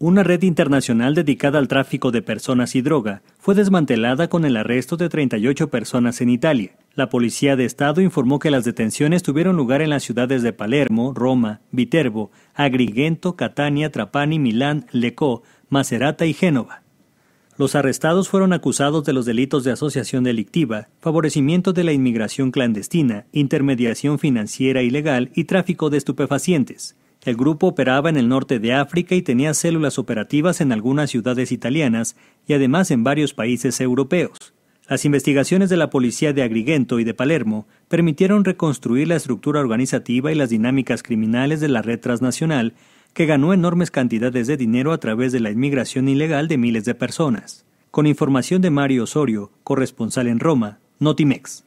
Una red internacional dedicada al tráfico de personas y droga fue desmantelada con el arresto de 38 personas en Italia. La Policía de Estado informó que las detenciones tuvieron lugar en las ciudades de Palermo, Roma, Viterbo, Agrigento, Catania, Trapani, Milán, Lecó, Macerata y Génova. Los arrestados fueron acusados de los delitos de asociación delictiva, favorecimiento de la inmigración clandestina, intermediación financiera ilegal y tráfico de estupefacientes. El grupo operaba en el norte de África y tenía células operativas en algunas ciudades italianas y además en varios países europeos. Las investigaciones de la policía de Agrigento y de Palermo permitieron reconstruir la estructura organizativa y las dinámicas criminales de la red transnacional, que ganó enormes cantidades de dinero a través de la inmigración ilegal de miles de personas. Con información de Mario Osorio, corresponsal en Roma, Notimex.